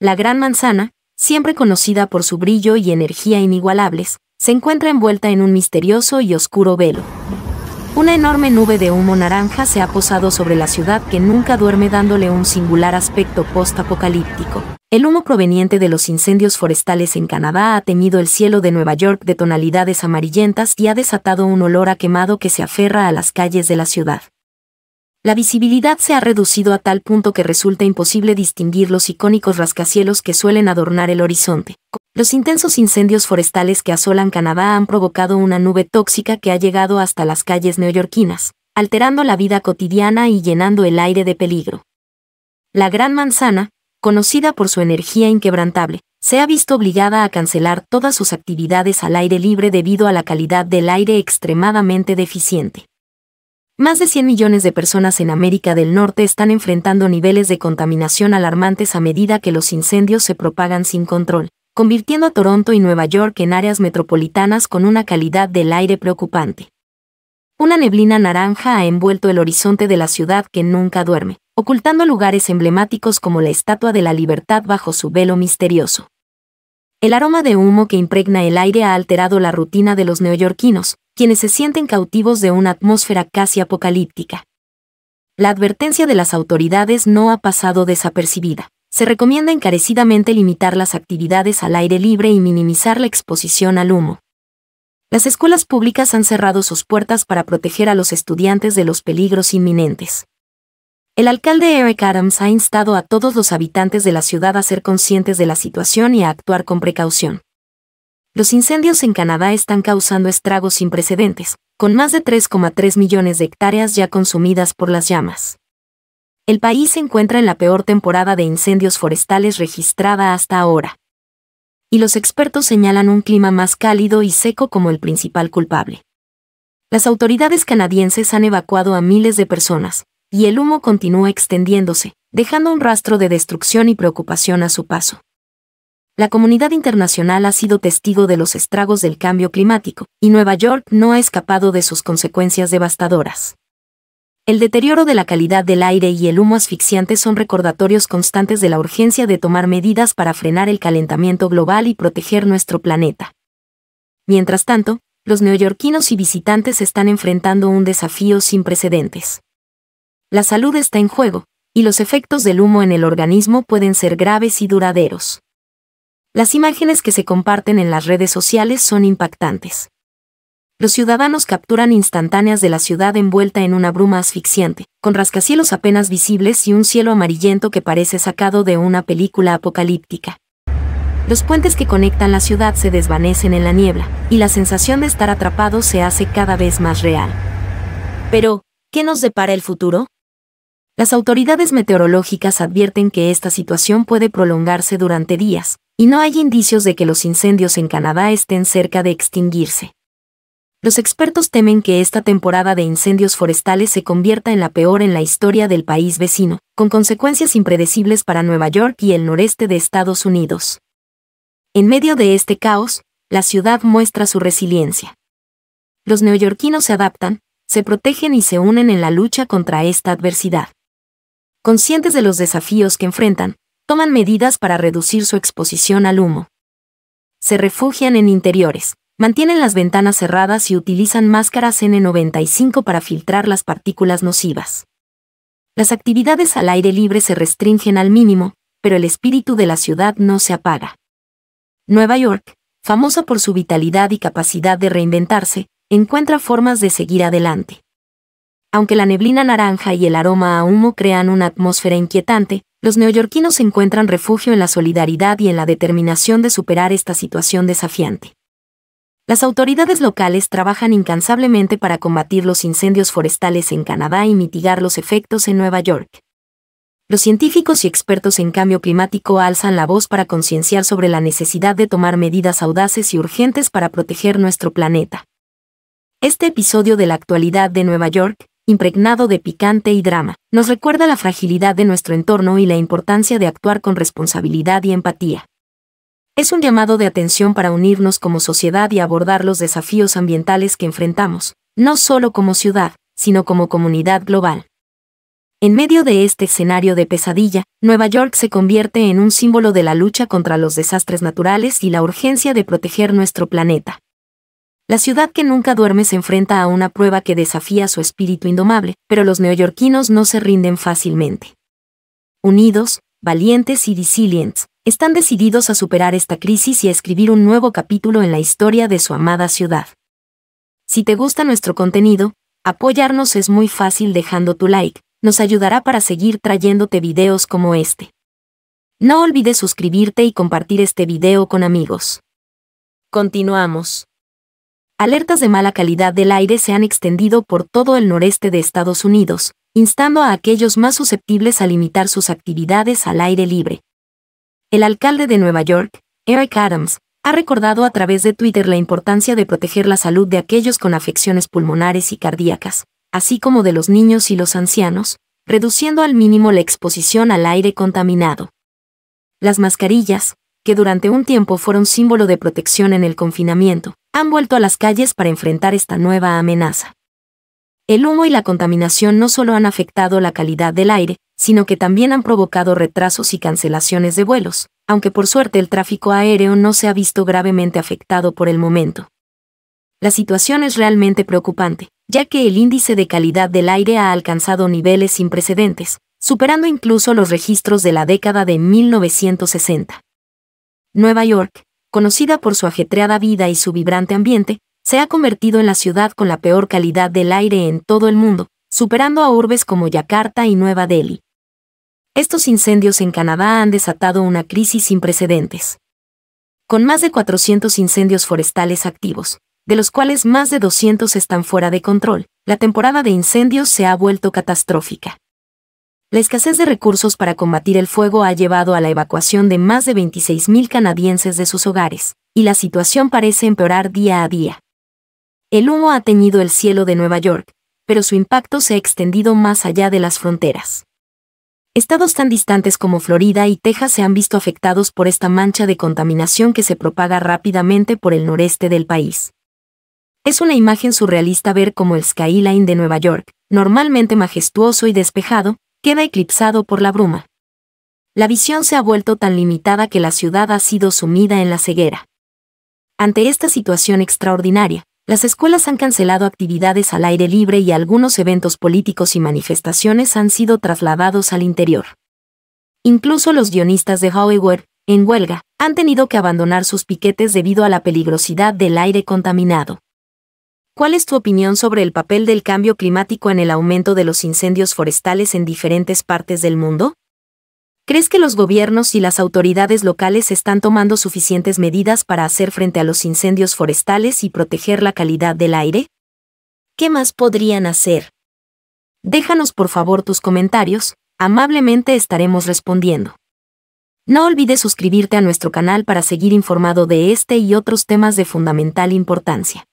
La Gran Manzana, siempre conocida por su brillo y energía inigualables, se encuentra envuelta en un misterioso y oscuro velo. Una enorme nube de humo naranja se ha posado sobre la ciudad que nunca duerme dándole un singular aspecto post-apocalíptico. El humo proveniente de los incendios forestales en Canadá ha teñido el cielo de Nueva York de tonalidades amarillentas y ha desatado un olor a quemado que se aferra a las calles de la ciudad. La visibilidad se ha reducido a tal punto que resulta imposible distinguir los icónicos rascacielos que suelen adornar el horizonte. Los intensos incendios forestales que asolan Canadá han provocado una nube tóxica que ha llegado hasta las calles neoyorquinas, alterando la vida cotidiana y llenando el aire de peligro. La Gran Manzana, conocida por su energía inquebrantable, se ha visto obligada a cancelar todas sus actividades al aire libre debido a la calidad del aire extremadamente deficiente. Más de 100 millones de personas en América del Norte están enfrentando niveles de contaminación alarmantes a medida que los incendios se propagan sin control, convirtiendo a Toronto y Nueva York en áreas metropolitanas con una calidad del aire preocupante. Una neblina naranja ha envuelto el horizonte de la ciudad que nunca duerme, ocultando lugares emblemáticos como la Estatua de la Libertad bajo su velo misterioso. El aroma de humo que impregna el aire ha alterado la rutina de los neoyorquinos, quienes se sienten cautivos de una atmósfera casi apocalíptica. La advertencia de las autoridades no ha pasado desapercibida. Se recomienda encarecidamente limitar las actividades al aire libre y minimizar la exposición al humo. Las escuelas públicas han cerrado sus puertas para proteger a los estudiantes de los peligros inminentes. El alcalde Eric Adams ha instado a todos los habitantes de la ciudad a ser conscientes de la situación y a actuar con precaución los incendios en Canadá están causando estragos sin precedentes, con más de 3,3 millones de hectáreas ya consumidas por las llamas. El país se encuentra en la peor temporada de incendios forestales registrada hasta ahora. Y los expertos señalan un clima más cálido y seco como el principal culpable. Las autoridades canadienses han evacuado a miles de personas, y el humo continúa extendiéndose, dejando un rastro de destrucción y preocupación a su paso la comunidad internacional ha sido testigo de los estragos del cambio climático, y Nueva York no ha escapado de sus consecuencias devastadoras. El deterioro de la calidad del aire y el humo asfixiante son recordatorios constantes de la urgencia de tomar medidas para frenar el calentamiento global y proteger nuestro planeta. Mientras tanto, los neoyorquinos y visitantes están enfrentando un desafío sin precedentes. La salud está en juego, y los efectos del humo en el organismo pueden ser graves y duraderos. Las imágenes que se comparten en las redes sociales son impactantes. Los ciudadanos capturan instantáneas de la ciudad envuelta en una bruma asfixiante, con rascacielos apenas visibles y un cielo amarillento que parece sacado de una película apocalíptica. Los puentes que conectan la ciudad se desvanecen en la niebla, y la sensación de estar atrapado se hace cada vez más real. Pero, ¿qué nos depara el futuro? Las autoridades meteorológicas advierten que esta situación puede prolongarse durante días, y no hay indicios de que los incendios en Canadá estén cerca de extinguirse. Los expertos temen que esta temporada de incendios forestales se convierta en la peor en la historia del país vecino, con consecuencias impredecibles para Nueva York y el noreste de Estados Unidos. En medio de este caos, la ciudad muestra su resiliencia. Los neoyorquinos se adaptan, se protegen y se unen en la lucha contra esta adversidad. Conscientes de los desafíos que enfrentan, toman medidas para reducir su exposición al humo. Se refugian en interiores, mantienen las ventanas cerradas y utilizan máscaras N95 para filtrar las partículas nocivas. Las actividades al aire libre se restringen al mínimo, pero el espíritu de la ciudad no se apaga. Nueva York, famosa por su vitalidad y capacidad de reinventarse, encuentra formas de seguir adelante. Aunque la neblina naranja y el aroma a humo crean una atmósfera inquietante, los neoyorquinos encuentran refugio en la solidaridad y en la determinación de superar esta situación desafiante. Las autoridades locales trabajan incansablemente para combatir los incendios forestales en Canadá y mitigar los efectos en Nueva York. Los científicos y expertos en cambio climático alzan la voz para concienciar sobre la necesidad de tomar medidas audaces y urgentes para proteger nuestro planeta. Este episodio de la actualidad de Nueva York impregnado de picante y drama. Nos recuerda la fragilidad de nuestro entorno y la importancia de actuar con responsabilidad y empatía. Es un llamado de atención para unirnos como sociedad y abordar los desafíos ambientales que enfrentamos, no solo como ciudad, sino como comunidad global. En medio de este escenario de pesadilla, Nueva York se convierte en un símbolo de la lucha contra los desastres naturales y la urgencia de proteger nuestro planeta. La ciudad que nunca duerme se enfrenta a una prueba que desafía su espíritu indomable, pero los neoyorquinos no se rinden fácilmente. Unidos, valientes y resilientes, están decididos a superar esta crisis y a escribir un nuevo capítulo en la historia de su amada ciudad. Si te gusta nuestro contenido, apoyarnos es muy fácil dejando tu like, nos ayudará para seguir trayéndote videos como este. No olvides suscribirte y compartir este video con amigos. Continuamos alertas de mala calidad del aire se han extendido por todo el noreste de Estados Unidos, instando a aquellos más susceptibles a limitar sus actividades al aire libre. El alcalde de Nueva York, Eric Adams, ha recordado a través de Twitter la importancia de proteger la salud de aquellos con afecciones pulmonares y cardíacas, así como de los niños y los ancianos, reduciendo al mínimo la exposición al aire contaminado. Las mascarillas, que durante un tiempo fueron símbolo de protección en el confinamiento, han vuelto a las calles para enfrentar esta nueva amenaza. El humo y la contaminación no solo han afectado la calidad del aire, sino que también han provocado retrasos y cancelaciones de vuelos, aunque por suerte el tráfico aéreo no se ha visto gravemente afectado por el momento. La situación es realmente preocupante, ya que el índice de calidad del aire ha alcanzado niveles sin precedentes, superando incluso los registros de la década de 1960. Nueva York, conocida por su ajetreada vida y su vibrante ambiente, se ha convertido en la ciudad con la peor calidad del aire en todo el mundo, superando a urbes como Yakarta y Nueva Delhi. Estos incendios en Canadá han desatado una crisis sin precedentes. Con más de 400 incendios forestales activos, de los cuales más de 200 están fuera de control, la temporada de incendios se ha vuelto catastrófica. La escasez de recursos para combatir el fuego ha llevado a la evacuación de más de 26.000 canadienses de sus hogares, y la situación parece empeorar día a día. El humo ha teñido el cielo de Nueva York, pero su impacto se ha extendido más allá de las fronteras. Estados tan distantes como Florida y Texas se han visto afectados por esta mancha de contaminación que se propaga rápidamente por el noreste del país. Es una imagen surrealista ver cómo el skyline de Nueva York, normalmente majestuoso y despejado, queda eclipsado por la bruma. La visión se ha vuelto tan limitada que la ciudad ha sido sumida en la ceguera. Ante esta situación extraordinaria, las escuelas han cancelado actividades al aire libre y algunos eventos políticos y manifestaciones han sido trasladados al interior. Incluso los guionistas de Hollywood, en huelga, han tenido que abandonar sus piquetes debido a la peligrosidad del aire contaminado. ¿Cuál es tu opinión sobre el papel del cambio climático en el aumento de los incendios forestales en diferentes partes del mundo? ¿Crees que los gobiernos y las autoridades locales están tomando suficientes medidas para hacer frente a los incendios forestales y proteger la calidad del aire? ¿Qué más podrían hacer? Déjanos por favor tus comentarios, amablemente estaremos respondiendo. No olvides suscribirte a nuestro canal para seguir informado de este y otros temas de fundamental importancia.